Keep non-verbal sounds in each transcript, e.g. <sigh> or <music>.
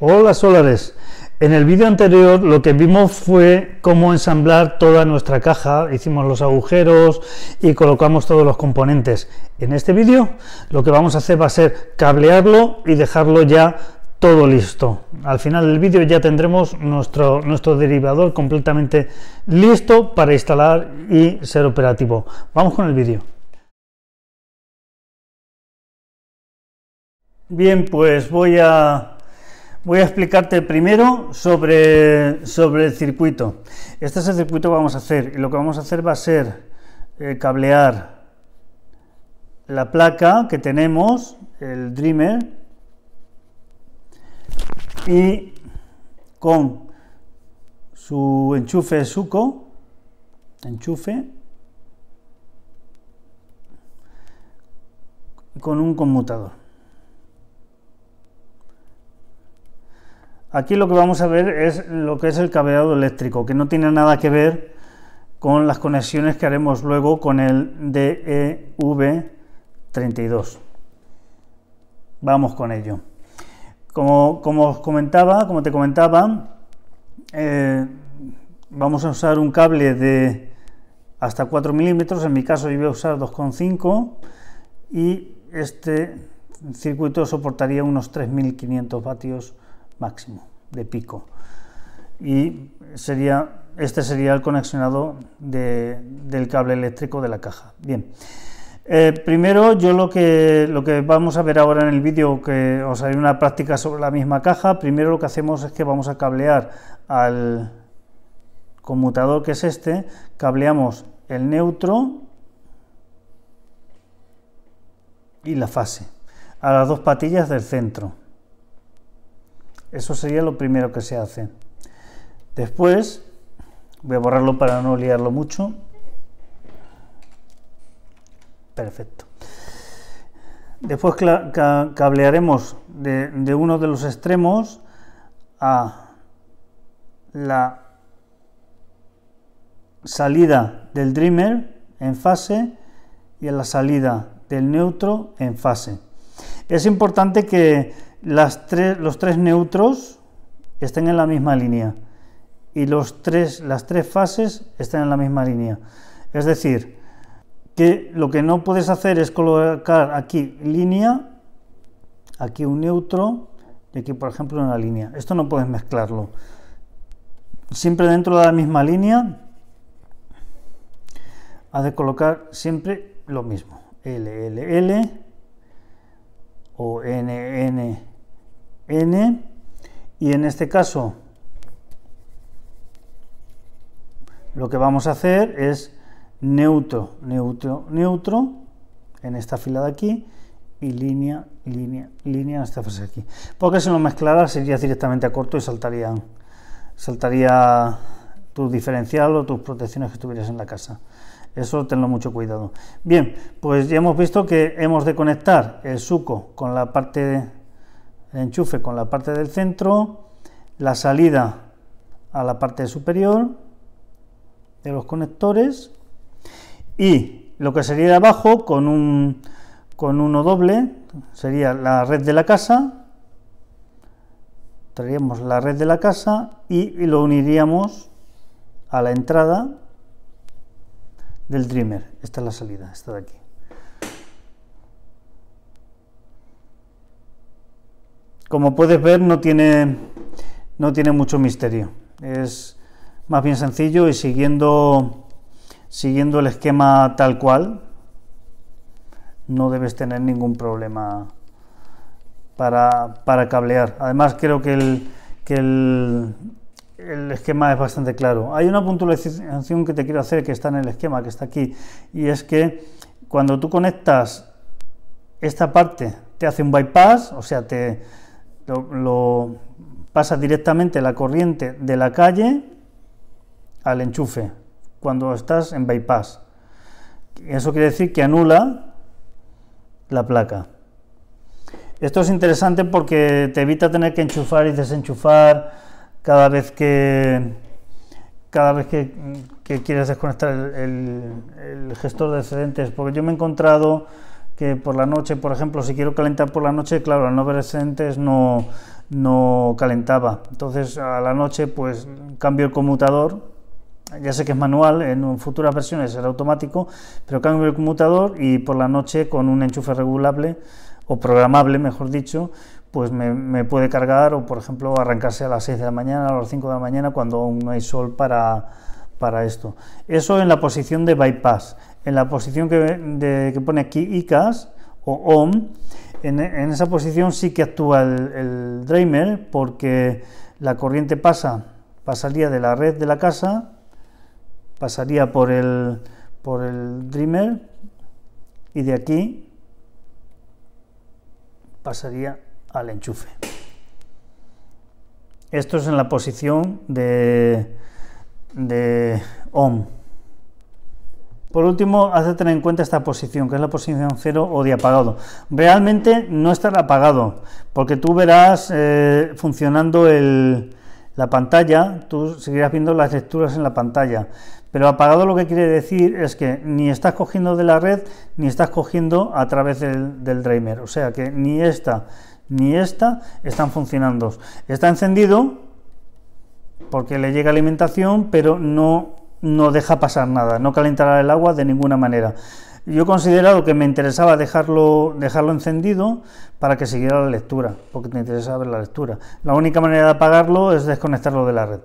Hola solares, en el vídeo anterior lo que vimos fue cómo ensamblar toda nuestra caja, hicimos los agujeros y colocamos todos los componentes. En este vídeo lo que vamos a hacer va a ser cablearlo y dejarlo ya todo listo. Al final del vídeo ya tendremos nuestro, nuestro derivador completamente listo para instalar y ser operativo. Vamos con el vídeo. Bien, pues voy a Voy a explicarte primero sobre, sobre el circuito. Este es el circuito que vamos a hacer. Y lo que vamos a hacer va a ser eh, cablear la placa que tenemos, el Dreamer, y con su enchufe suco, enchufe, con un conmutador. Aquí lo que vamos a ver es lo que es el cableado eléctrico, que no tiene nada que ver con las conexiones que haremos luego con el DEV32. Vamos con ello. Como, os comentaba, como te comentaba, eh, vamos a usar un cable de hasta 4 milímetros, en mi caso yo voy a usar 2,5 y este circuito soportaría unos 3.500 vatios máximo de pico. Y sería, este sería el conexionado de, del cable eléctrico de la caja. Bien. Eh, primero, yo lo que, lo que vamos a ver ahora en el vídeo, que os haré una práctica sobre la misma caja, primero lo que hacemos es que vamos a cablear al conmutador que es este, cableamos el neutro y la fase, a las dos patillas del centro. Eso sería lo primero que se hace. Después, voy a borrarlo para no liarlo mucho. Perfecto. Después cablearemos de, uno de los extremos a la salida del Dreamer en fase y a la salida del neutro en fase. Es importante que los tres neutros estén en la misma línea y los tres, las tres fases estén en la misma línea. Es decir, que lo que no puedes hacer es colocar aquí línea, aquí un neutro y aquí, por ejemplo, una línea. Esto no puedes mezclarlo. Siempre dentro de la misma línea has de colocar siempre lo mismo. L, L, L o N, N, y en este caso lo que vamos a hacer es neutro, neutro, neutro en esta fila de aquí y línea, línea, línea en esta fase aquí. Porque si no mezclaras irías directamente a corto y saltarían, saltaría tu diferencial o tus protecciones que tuvieras en la casa. Eso tenlo mucho cuidado. Bien, pues ya hemos visto que hemos de conectar el suco con la parte enchufe con la parte del centro, la salida a la parte superior de los conectores y lo que sería de abajo con un con uno doble sería la red de la casa traeríamos la red de la casa y lo uniríamos a la entrada del Dreamer. Esta es la salida, esta de aquí. Como puedes ver, no tiene, no tiene mucho misterio. Es más bien sencillo y siguiendo, siguiendo el esquema tal cual, no debes tener ningún problema para, para cablear. Además, creo que el, que el, el esquema es bastante claro. Hay una puntualización que te quiero hacer que está en el esquema, que está aquí, y es que cuando tú conectas esta parte, te hace un bypass, o sea, te lo, pasa directamente la corriente de la calle al enchufe, cuando estás en bypass. Eso quiere decir que anula la placa. Esto es interesante porque te evita tener que enchufar y desenchufar cada vez que cada vez que, quieres desconectar el, gestor de excedentes, porque yo me he encontrado que por la noche, por ejemplo, si quiero calentar por la noche, claro, al no ver excedentes no, no calentaba. Entonces a la noche pues cambio el conmutador, ya sé que es manual, en futuras versiones será automático, pero cambio el conmutador y por la noche con un enchufe regulable o programable, mejor dicho, pues me, puede cargar o, por ejemplo, arrancarse a las 6 de la mañana, a las 5 de la mañana, cuando aún no hay sol para, para esto. Eso en la posición de bypass. En la posición que, pone aquí ICAS o ON, en, esa posición sí que actúa el, DREAMER porque la corriente pasa, pasaría de la red de la casa, pasaría por el, por el Dreamer y de aquí pasaría al enchufe. Esto es en la posición de, de on. Por último, hace tener en cuenta esta posición, que es la posición cero o de apagado. Realmente no estará apagado, porque tú verás eh, funcionando la pantalla, tú seguirás viendo las lecturas en la pantalla. Pero apagado lo que quiere decir es que ni estás cogiendo de la red, ni estás cogiendo a través del, del Dreamer. O sea que ni esta ni esta están funcionando. Está encendido porque le llega alimentación, pero no, no deja pasar nada, no calentará el agua de ninguna manera. Yo he considerado que me interesaba dejarlo, dejarlo encendido para que siguiera la lectura, porque me interesa ver la lectura. La única manera de apagarlo es desconectarlo de la red,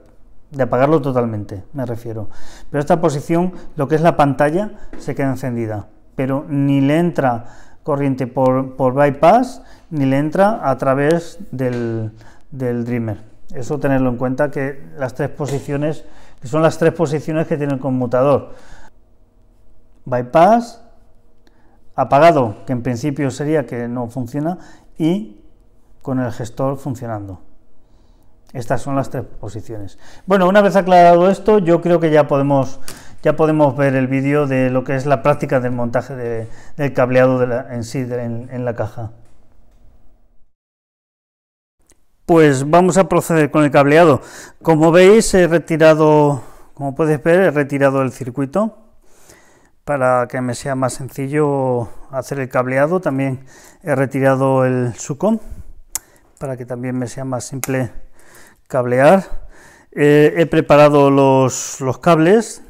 de apagarlo totalmente, me refiero. Pero esta posición, lo que es la pantalla, se queda encendida, pero ni le entra corriente por, bypass ni le entra a través del, del Dreamer. Eso tenerlo en cuenta que las tres posiciones, que son las tres posiciones que tiene el conmutador. Bypass, apagado, que en principio sería que no funciona, y con el gestor funcionando. Estas son las tres posiciones. Bueno, una vez aclarado esto, yo creo que ya podemos ya podemos ver el vídeo de lo que es la práctica del montaje del cableado en sí en, la caja. Pues vamos a proceder con el cableado. Como veis he retirado, como puedes ver, he retirado el circuito para que me sea más sencillo hacer el cableado. También he retirado el suco para que también me sea más simple cablear. Eh, he preparado los cables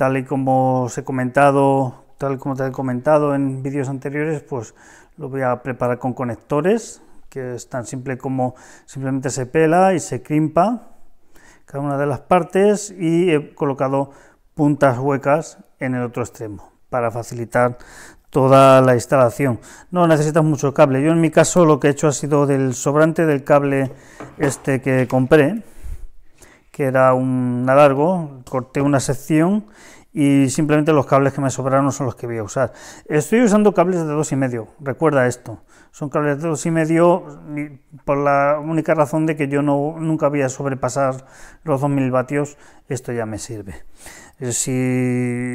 tal y como os he comentado, tal como te he comentado en vídeos anteriores, pues lo voy a preparar con conectores, que es tan simple como simplemente se pela y se crimpa cada una de las partes y he colocado puntas huecas en el otro extremo para facilitar toda la instalación. No necesitas mucho cable. Yo en mi caso lo que he hecho ha sido del sobrante del cable este que compré, que era un alargo, corté una sección y simplemente los cables que me sobraron son los que voy a usar. Estoy usando cables de dos y medio, recuerda esto. Son cables de dos y medio por la única razón de que yo no, nunca voy a sobrepasar los 2000 vatios, esto ya me sirve. Si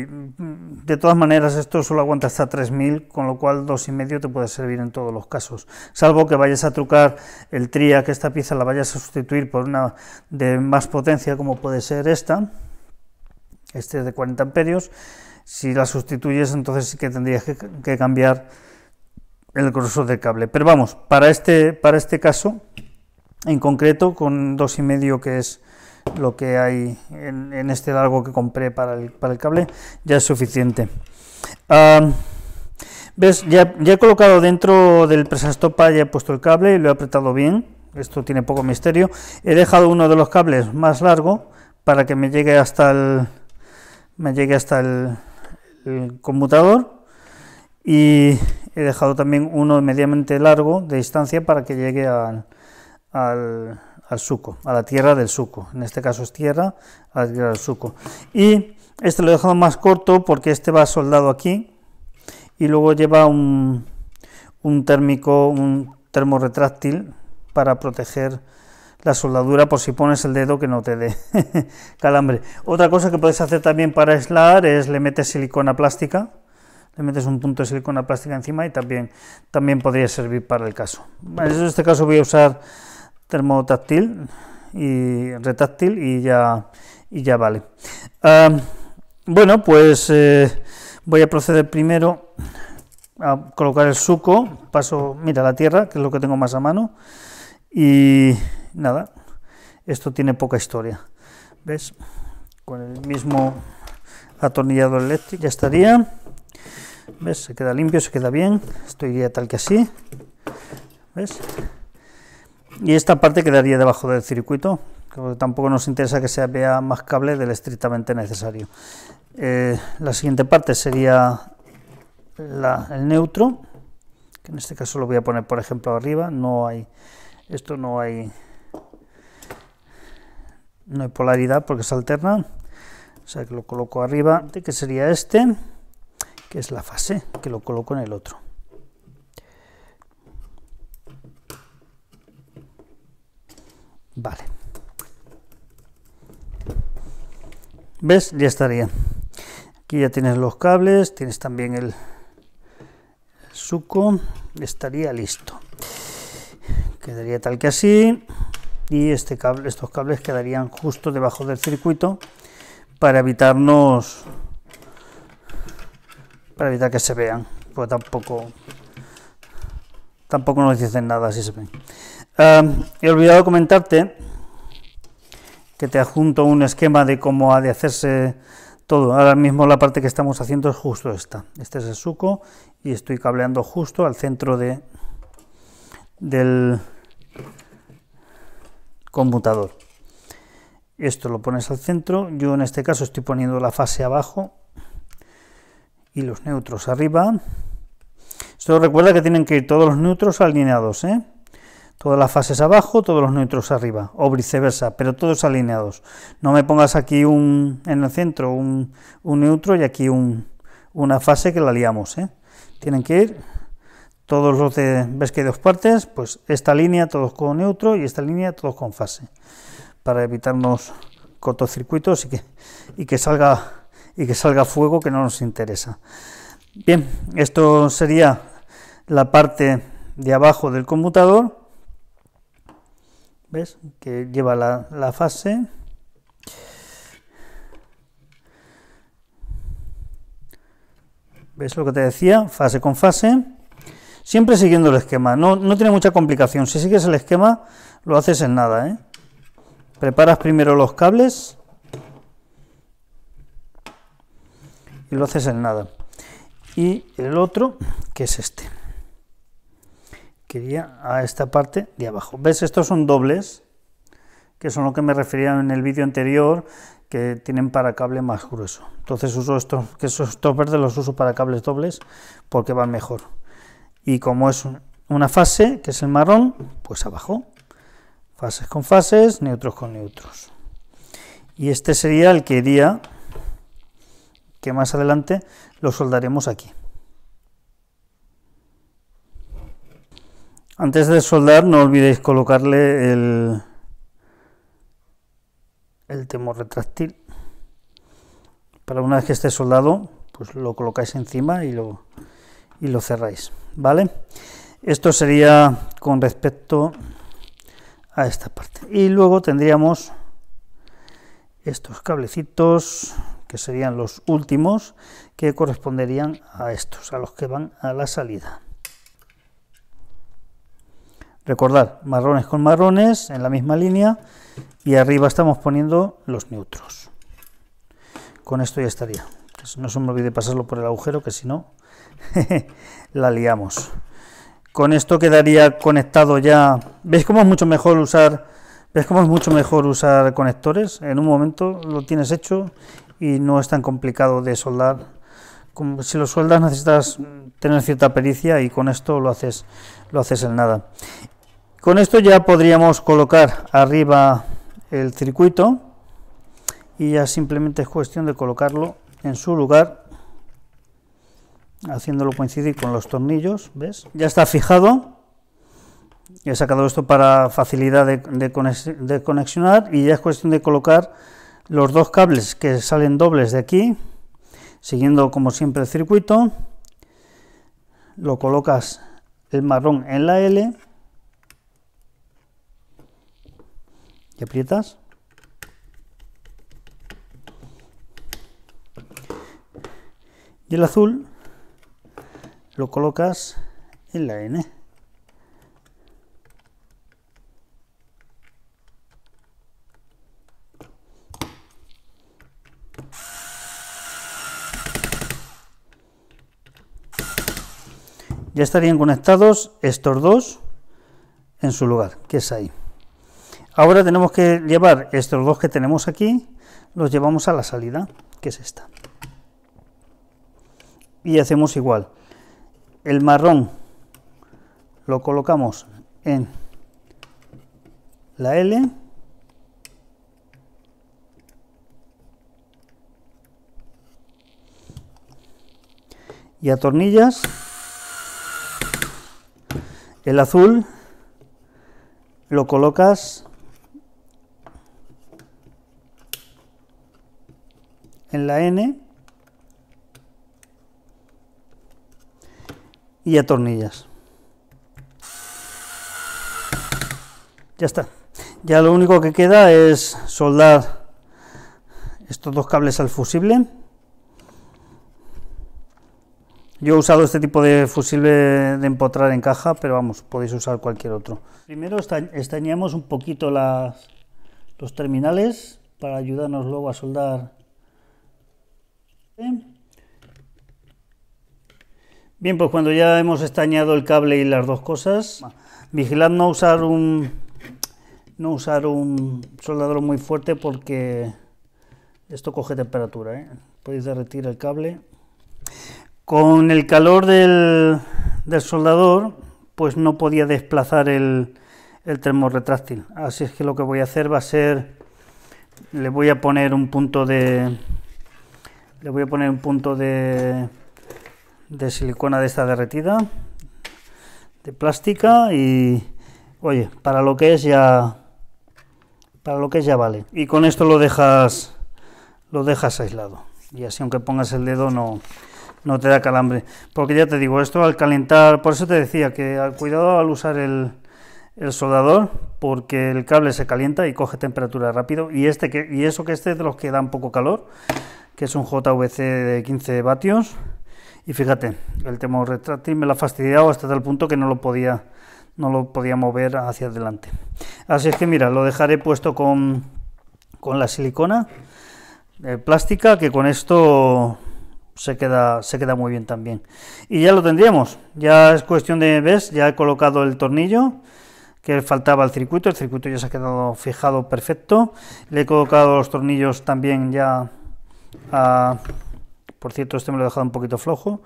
de todas maneras esto solo aguanta hasta 3000, con lo cual 2,5 te puede servir en todos los casos, salvo que vayas a trucar el tria, que esta pieza la vayas a sustituir por una de más potencia como puede ser esta. Este de 40 amperios. Si la sustituyes, entonces sí que tendrías que, cambiar el grosor del cable. Pero vamos, para este para este caso en concreto con 2,5 que es lo que hay en, este largo que compré para el, para el cable ya es suficiente. ¿Ves? Ya, he colocado dentro del presastopa, ya he puesto el cable y lo he apretado bien. Esto tiene poco misterio. He dejado uno de los cables más largo para que me llegue hasta el, me llegue hasta el, el conmutador. Y he dejado también uno mediamente largo de distancia para que llegue al al suco, a la tierra del suco. En este caso es tierra, al suco. Y este lo he dejado más corto porque este va soldado aquí y luego lleva un, un térmico, un termorretráctil para proteger la soldadura por si pones el dedo que no te dé <laughs> calambre. Otra cosa que puedes hacer también para aislar es le metes silicona plástica, le metes un punto de silicona plástica encima y también, también podría servir para el caso. En este caso voy a usar termotáctil y retáctil y ya, y ya vale. bueno, pues eh, voy a proceder primero a colocar el suco. Paso, mira, la tierra, que es lo que tengo más a mano. Y nada, esto tiene poca historia. ¿Ves? Con el mismo atornillador eléctrico ya estaría. ¿Ves? Se queda limpio, se queda bien. esto iría tal que así. ¿Ves? y esta parte quedaría debajo del circuito que tampoco nos interesa que se vea más cable del estrictamente necesario eh, la siguiente parte sería el neutro que en este caso lo voy a poner por ejemplo arriba no hay esto no hay no hay polaridad porque se alterna o sea que lo coloco arriba que sería este que es la fase que lo coloco en el otro Vale. ¿Ves? Ya estaría. Aquí ya tienes los cables, tienes también el, suco. Estaría listo. Quedaría tal que así. Y este cable, estos cables quedarían justo debajo del circuito para evitarnos para evitar que se vean, porque tampoco tampoco nos dicen nada si se ven he olvidado comentarte que te adjunto un esquema de cómo ha de hacerse todo. Ahora mismo la parte que estamos haciendo es justo esta. Este es el suco y estoy cableando justo al centro de, del conmutador. Esto lo pones al centro. Yo en este caso estoy poniendo la fase abajo y los neutros arriba. Esto recuerda que tienen que ir todos los neutros alineados, ¿eh? Todas las fases abajo, todos los neutros arriba, o viceversa, pero todos alineados. No me pongas aquí un, en el centro un, un neutro y aquí un, una fase que la liamos. ¿eh? Tienen que ir todos los de, ves que hay dos partes, pues esta línea todos con neutro y esta línea todos con fase, para evitarnos cortocircuitos y que, y que salga y que salga fuego que no nos interesa. Bien, esto sería la parte de abajo del conmutador ¿Ves? Que lleva la, fase. ¿Ves lo que te decía? Fase con fase. Siempre siguiendo el esquema. No, tiene mucha complicación. Si sigues el esquema, lo haces en nada. ¿eh? Preparas primero los cables. Y lo haces en nada. Y el otro, que es este iría a esta parte de abajo. ¿Ves? Estos son dobles, que son lo que me refería en el vídeo anterior, que tienen para cable más grueso. Entonces uso estos, que esos estos verdes los uso para cables dobles porque van mejor. Y como es una fase, que es el marrón, pues abajo. Fases con fases, neutros con neutros. Y este sería el que iría, que más adelante lo soldaremos aquí. Antes de soldar no olvidéis colocarle el, el temor retráctil. Para una vez que esté soldado, pues lo colocáis encima y lo, y lo cerráis. ¿Vale? Esto sería con respecto a esta parte. Y luego tendríamos estos cablecitos, que serían los últimos, que corresponderían a estos, a los que van a la salida. Recordad, marrones con marrones en la misma línea y arriba estamos poniendo los neutros. Con esto ya estaría. No se me olvide pasarlo por el agujero que si no <laughs> la liamos. Con esto quedaría conectado ya. ¿Veis cómo es mucho mejor usar ¿Ves cómo es mucho mejor usar conectores? En un momento lo tienes hecho y no es tan complicado de soldar. Como si lo sueldas necesitas tener cierta pericia y con esto lo haces, lo haces en nada. Con esto ya podríamos colocar arriba el circuito y ya simplemente es cuestión de colocarlo en su lugar haciéndolo coincidir con los tornillos, ¿ves? Ya está fijado, he sacado esto para facilidad de, de conexionar y ya es cuestión de colocar los dos cables que salen dobles de aquí, siguiendo como siempre el circuito, lo colocas el marrón en la L y aprietas. Y el azul lo colocas en la N. Ya estarían conectados estos dos en su lugar, que es ahí. Ahora tenemos que llevar estos dos que tenemos aquí, los llevamos a la salida, que es esta. Y hacemos igual. El marrón lo colocamos en la L. Y atornillas, El azul lo colocas en la N y atornillas. Ya está. Ya lo único que queda es soldar estos dos cables al fusible. Yo he usado este tipo de fusible de empotrar en caja, pero vamos, podéis usar cualquier otro. Primero estañamos un poquito los terminales para ayudarnos luego a soldar Bien, pues cuando ya hemos estañado el cable y las dos cosas, vigilad no usar un no usar un soldador muy fuerte porque esto coge temperatura, ¿eh? podéis derretir el cable. Con el calor del, del soldador, pues no podía desplazar el, el termorretráctil. Así es que lo que voy a hacer va a ser, le voy a poner un punto de, le voy a poner un punto de, de silicona de esta derretida de plástica y oye para lo que es ya para lo que es ya vale y con esto lo dejas lo dejas aislado y así aunque pongas el dedo no no te da calambre porque ya te digo esto al calentar por eso te decía que al cuidado al usar el, el soldador porque el cable se calienta y coge temperatura rápido y este que y eso que este es de los que dan poco calor que es un JVC de 15 vatios. Y fíjate, el tema retráctil me lo ha fastidiado hasta tal punto que no lo podía no lo podía mover hacia adelante. Así es que mira, lo dejaré puesto con, con la silicona eh, plástica, que con esto se queda, se queda muy bien también. Y ya lo tendríamos, ya es cuestión de, ves, ya he colocado el tornillo que faltaba el circuito, el circuito ya se ha quedado fijado perfecto, le he colocado los tornillos también ya Ah, por cierto, este me lo he dejado un poquito flojo.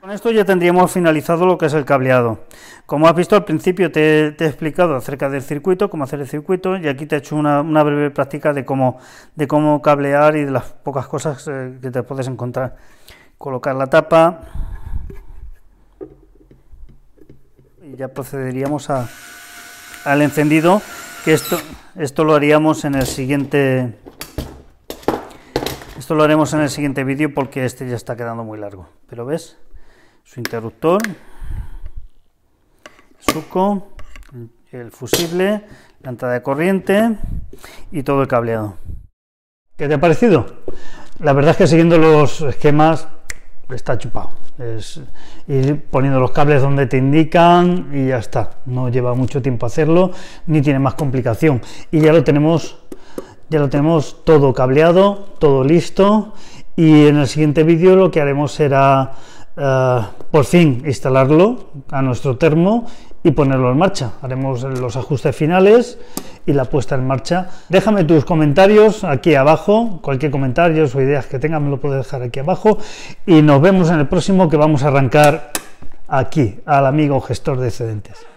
Con esto ya tendríamos finalizado lo que es el cableado. Como has visto al principio te, he explicado acerca del circuito, cómo hacer el circuito y aquí te he hecho una, breve práctica de cómo, de cómo cablear y de las pocas cosas eh, que te puedes encontrar. Colocar la tapa y ya procederíamos al encendido, que esto, esto lo haríamos en el siguiente esto lo haremos en el siguiente vídeo porque este ya está quedando muy largo. Pero ves, su interruptor, suco, el fusible, la entrada de corriente y todo el cableado. ¿Qué te ha parecido? La verdad es que siguiendo los esquemas está chupado. Es ir poniendo los cables donde te indican y ya está. No lleva mucho tiempo hacerlo, ni tiene más complicación. Y ya lo tenemos ya lo tenemos todo cableado, todo listo y en el siguiente vídeo lo que haremos será eh, por fin instalarlo a nuestro termo y ponerlo en marcha. Haremos los ajustes finales y la puesta en marcha. Déjame tus comentarios aquí abajo, cualquier comentario o ideas que tengas me lo puedes dejar aquí abajo y nos vemos en el próximo que vamos a arrancar aquí al amigo gestor de excedentes.